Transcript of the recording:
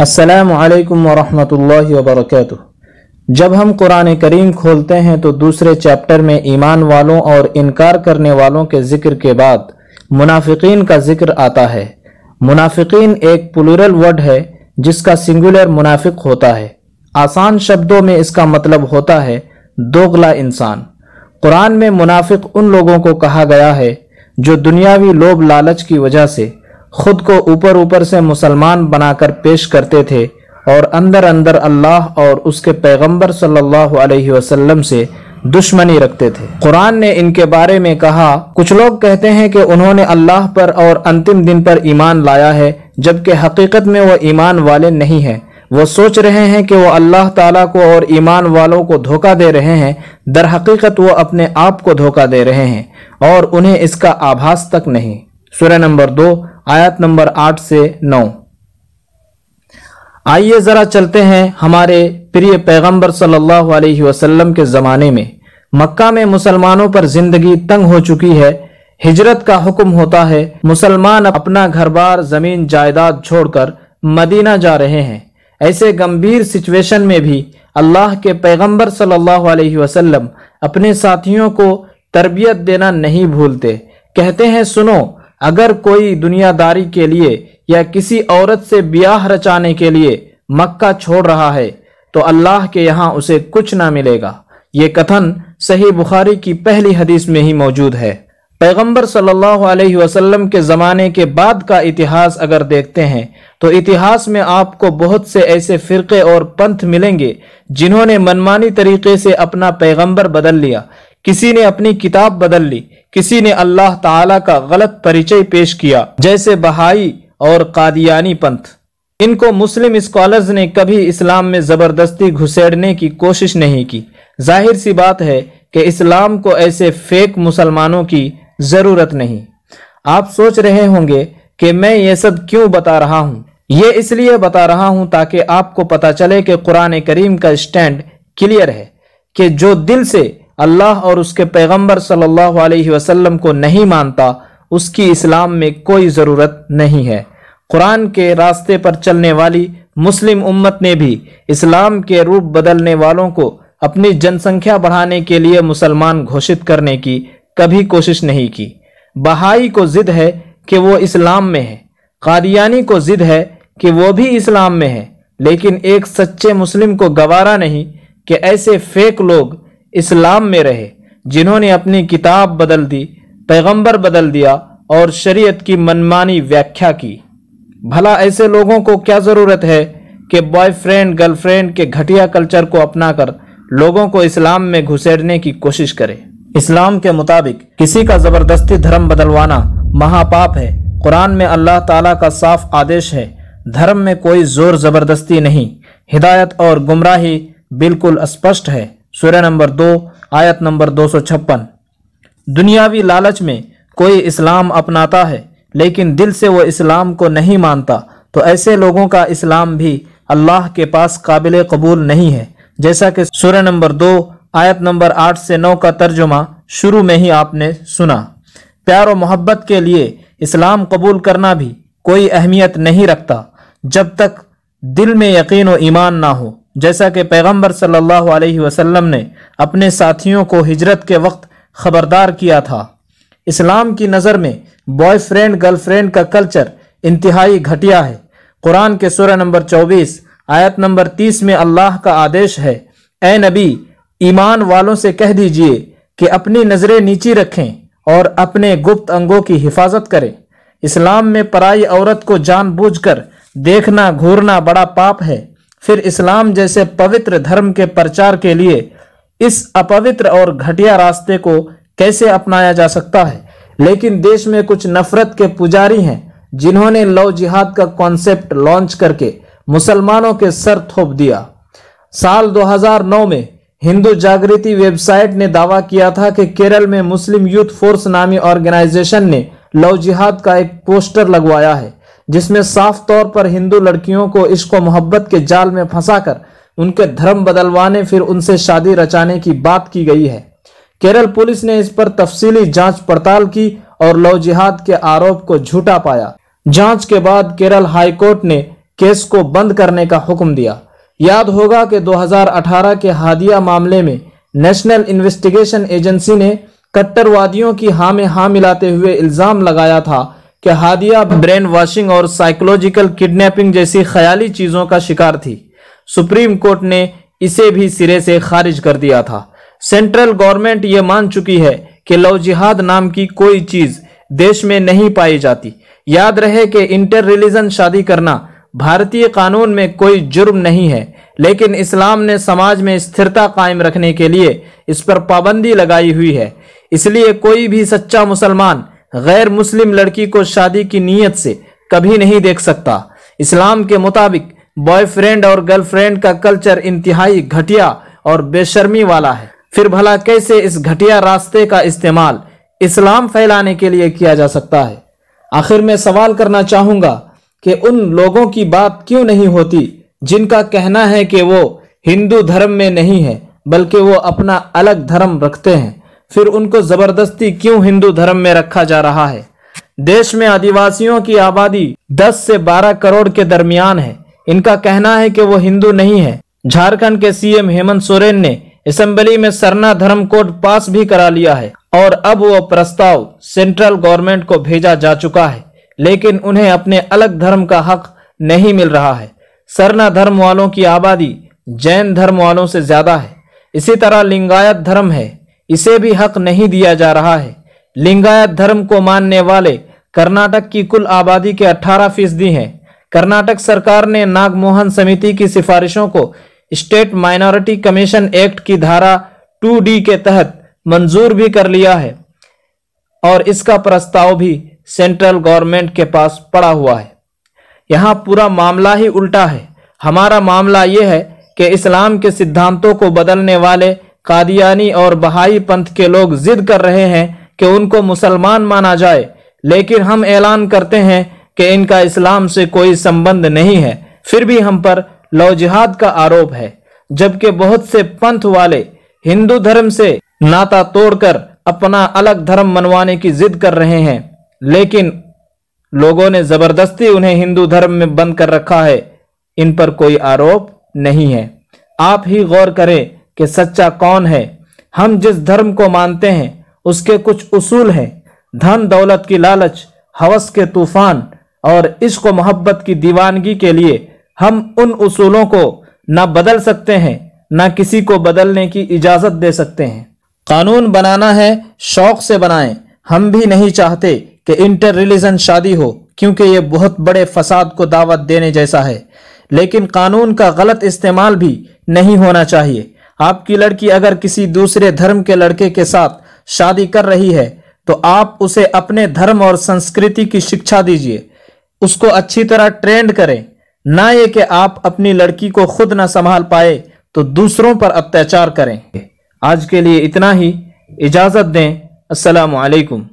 असलकम वरहमल वरक जब हम कुरान करीम खोलते हैं तो दूसरे चैप्टर में ईमान वालों और इनकार करने वालों के जिक्र के बाद मुनाफिकीन का जिक्र आता है मुनाफिकीन एक प्लूरल वर्ड है जिसका सिंगुलर मुनाफिक होता है आसान शब्दों में इसका मतलब होता है दोगला इंसान कुरान में मुनाफिक उन लोगों को कहा गया है जो दुनियावी लोभ लालच की वजह से खुद को ऊपर ऊपर से मुसलमान बनाकर पेश करते थे और अंदर अंदर अल्लाह और उसके पैगंबर सल्लल्लाहु अलैहि वसल्लम से दुश्मनी रखते थे कुरान ने इनके बारे में कहा कुछ लोग कहते हैं कि उन्होंने अल्लाह पर और अंतिम दिन पर ईमान लाया है जबकि हकीकत में वह ईमान वाले नहीं हैं वो सोच रहे हैं कि वो अल्लाह ताला को और ईमान वालों को धोखा दे रहे हैं दर हकीकत वो अपने आप को धोखा दे रहे हैं और उन्हें इसका आभास तक नहीं सुरह नंबर दो आयत नंबर आठ से नौ आइए ज़रा चलते हैं हमारे प्रिय पैगंबर सल्लल्लाहु अलैहि वसल्लम के ज़माने में मक्का में मुसलमानों पर जिंदगी तंग हो चुकी है हिजरत का हुक्म होता है मुसलमान अपना घर बार जमीन जायदाद छोड़कर मदीना जा रहे हैं ऐसे गंभीर सिचुएशन में भी अल्लाह के पैगंबर सल्लल्लाहु अलैहि वसल्लम अपने साथियों को तरबियत देना नहीं भूलते कहते हैं सुनो अगर कोई दुनियादारी के लिए या किसी औरत से ब्याह रचाने के लिए मक्का छोड़ रहा है तो अल्लाह के यहाँ उसे कुछ ना मिलेगा ये कथन सही बुखारी की पहली हदीस में ही मौजूद है पैगंबर सल्लल्लाहु अलैहि वसल्लम के ज़माने के बाद का इतिहास अगर देखते हैं तो इतिहास में आपको बहुत से ऐसे फ़िरक़े और पंथ मिलेंगे जिन्होंने मनमानी तरीके से अपना पैगंबर बदल लिया किसी ने अपनी किताब बदल ली किसी ने अल्लाह ताला का गलत परिचय पेश किया जैसे बहाई और कादियानी पंथ इनको मुस्लिम स्कॉलर्स ने कभी इस्लाम में ज़बरदस्ती घुसेड़ने की कोशिश नहीं की जाहिर सी बात है कि इस्लाम को ऐसे फेक मुसलमानों की ज़रूरत नहीं आप सोच रहे होंगे कि मैं ये सब क्यों बता रहा हूँ ये इसलिए बता रहा हूँ ताकि आपको पता चले कि कुरान करीम का स्टैंड क्लियर है कि जो दिल से अल्लाह और उसके पैगंबर सल्लल्लाहु अलैहि वसल्लम को नहीं मानता उसकी इस्लाम में कोई ज़रूरत नहीं है कुरान के रास्ते पर चलने वाली मुस्लिम उम्मत ने भी इस्लाम के रूप बदलने वालों को अपनी जनसंख्या बढ़ाने के लिए मुसलमान घोषित करने की कभी कोशिश नहीं की बहाई को जिद है कि वो इस्लाम में है कादियानी को जिद है कि वो भी इस्लाम में है लेकिन एक सच्चे मुस्लिम को गवारा नहीं कि ऐसे फेक लोग इस्लाम में रहे जिन्होंने अपनी किताब बदल दी पैगंबर बदल दिया और शरीयत की मनमानी व्याख्या की भला ऐसे लोगों को क्या ज़रूरत है कि बॉयफ्रेंड गर्लफ्रेंड के घटिया कल्चर को अपनाकर लोगों को इस्लाम में घुसेड़ने की कोशिश करे इस्लाम के मुताबिक किसी का ज़बरदस्ती धर्म बदलवाना महापाप है कुरान में अल्लाह ताला का साफ आदेश है धर्म में कोई ज़ोर ज़बरदस्ती नहीं हिदायत और गुमराही बिल्कुल स्पष्ट है सूर्य नंबर दो आयत नंबर दो सौ छप्पन दुनियावी लालच में कोई इस्लाम अपनाता है लेकिन दिल से वो इस्लाम को नहीं मानता तो ऐसे लोगों का इस्लाम भी अल्लाह के पास काबिल कबूल नहीं है जैसा कि सूर्य नंबर दो आयत नंबर आठ से नौ का तर्जुमा शुरू में ही आपने सुना प्यार और मोहब्बत के लिए इस्लाम कबूल करना भी कोई अहमियत नहीं रखता जब तक दिल में यकीन व ईमान ना हो जैसा कि पैगंबर सल्लल्लाहु अलैहि वसल्लम ने अपने साथियों को हिजरत के वक्त खबरदार किया था इस्लाम की नज़र में बॉयफ्रेंड गर्लफ्रेंड का कल्चर इंतहाई घटिया है कुरान के सुर नंबर चौबीस आयत नंबर तीस में अल्लाह का आदेश है ए नबी ईमान वालों से कह दीजिए कि अपनी नज़रें नीची रखें और अपने गुप्त अंगों की हिफाजत करें इस्लाम में पराई औरत को जानबूझकर देखना घूरना बड़ा पाप है फिर इस्लाम जैसे पवित्र धर्म के प्रचार के लिए इस अपवित्र और घटिया रास्ते को कैसे अपनाया जा सकता है लेकिन देश में कुछ नफरत के पुजारी हैं जिन्होंने लव जिहाद का कॉन्सेप्ट लॉन्च करके मुसलमानों के सर थोप दिया साल 2009 में हिंदू जागृति वेबसाइट ने दावा किया था कि केरल में मुस्लिम यूथ फोर्स नामी ऑर्गेनाइजेशन ने लव जिहाद का एक पोस्टर लगवाया है जिसमें साफ तौर पर हिंदू लड़कियों को इश्क मोहब्बत के जाल में फंसाकर उनके धर्म बदलवाने फिर उनसे शादी रचाने की बात की गई है केरल पुलिस ने इस पर तफसीली जांच पड़ताल की और लव जिहाद के आरोप को झूठा पाया जांच के बाद केरल हाईकोर्ट ने केस को बंद करने का हुक्म दिया याद होगा कि 2018 के हादिया मामले में नेशनल इन्वेस्टिगेशन एजेंसी ने कट्टरवादियों की हाँ में हाँ मिलाते हुए इल्ज़ाम लगाया था कि हादिया ब्रेन वॉशिंग और साइकोलॉजिकल किडनैपिंग जैसी ख्याली चीज़ों का शिकार थी सुप्रीम कोर्ट ने इसे भी सिरे से खारिज कर दिया था सेंट्रल गवर्नमेंट ये मान चुकी है कि लव जिहाद नाम की कोई चीज़ देश में नहीं पाई जाती याद रहे कि इंटर रिलीजन शादी करना भारतीय कानून में कोई जुर्म नहीं है लेकिन इस्लाम ने समाज में स्थिरता कायम रखने के लिए इस पर पाबंदी लगाई हुई है इसलिए कोई भी सच्चा मुसलमान गैर मुस्लिम लड़की को शादी की नीयत से कभी नहीं देख सकता इस्लाम के मुताबिक बॉयफ्रेंड और गर्लफ्रेंड का कल्चर इंतहाई घटिया और बेशर्मी वाला है फिर भला कैसे इस घटिया रास्ते का इस्तेमाल इस्लाम फैलाने के लिए किया जा सकता है आखिर में सवाल करना चाहूँगा कि उन लोगों की बात क्यों नहीं होती जिनका कहना है कि वो हिंदू धर्म में नहीं है बल्कि वो अपना अलग धर्म रखते हैं फिर उनको जबरदस्ती क्यों हिंदू धर्म में रखा जा रहा है देश में आदिवासियों की आबादी 10 से 12 करोड़ के दरमियान है इनका कहना है कि वो हिंदू नहीं है झारखंड के सीएम हेमंत सोरेन ने असेंबली में सरना धर्म कोड पास भी करा लिया है और अब वो प्रस्ताव सेंट्रल गवर्नमेंट को भेजा जा चुका है लेकिन उन्हें अपने अलग धर्म का हक नहीं मिल रहा है सरना धर्म वालों की आबादी जैन धर्म वालों से ज्यादा है इसी तरह लिंगायत धर्म है इसे भी हक नहीं दिया जा रहा है लिंगायत धर्म को मानने वाले कर्नाटक की कुल आबादी के 18 फीसदी हैं कर्नाटक सरकार ने नागमोहन समिति की सिफारिशों को स्टेट माइनॉरिटी कमीशन एक्ट की धारा 2D के तहत मंजूर भी कर लिया है और इसका प्रस्ताव भी सेंट्रल गवर्नमेंट के पास पड़ा हुआ है यहाँ पूरा मामला ही उल्टा है हमारा मामला ये है कि इस्लाम के सिद्धांतों को बदलने वाले कादियानी और बहाई पंथ के लोग जिद कर रहे हैं कि उनको मुसलमान माना जाए लेकिन हम ऐलान करते हैं कि इनका इस्लाम से कोई संबंध नहीं है फिर भी हम पर लौ जिहाद का आरोप है जबकि बहुत से पंथ वाले हिंदू धर्म से नाता तोड़कर अपना अलग धर्म मनवाने की जिद कर रहे हैं लेकिन लोगों ने जबरदस्ती उन्हें हिंदू धर्म में बंद कर रखा है इन पर कोई आरोप नहीं है आप ही गौर करें कि सच्चा कौन है हम जिस धर्म को मानते हैं उसके कुछ उसूल हैं धन दौलत की लालच हवस के तूफान और इश्क मोहब्बत की दीवानगी के लिए हम उन उसूलों को ना बदल सकते हैं ना किसी को बदलने की इजाज़त दे सकते हैं कानून बनाना है शौक से बनाएं हम भी नहीं चाहते कि इंटर रिलीजन शादी हो क्योंकि ये बहुत बड़े फसाद को दावत देने जैसा है लेकिन कानून का गलत इस्तेमाल भी नहीं होना चाहिए आपकी लड़की अगर किसी दूसरे धर्म के लड़के के साथ शादी कर रही है तो आप उसे अपने धर्म और संस्कृति की शिक्षा दीजिए उसको अच्छी तरह ट्रेंड करें ना ये कि आप अपनी लड़की को खुद ना संभाल पाए तो दूसरों पर अत्याचार करें आज के लिए इतना ही इजाज़त दें असलकम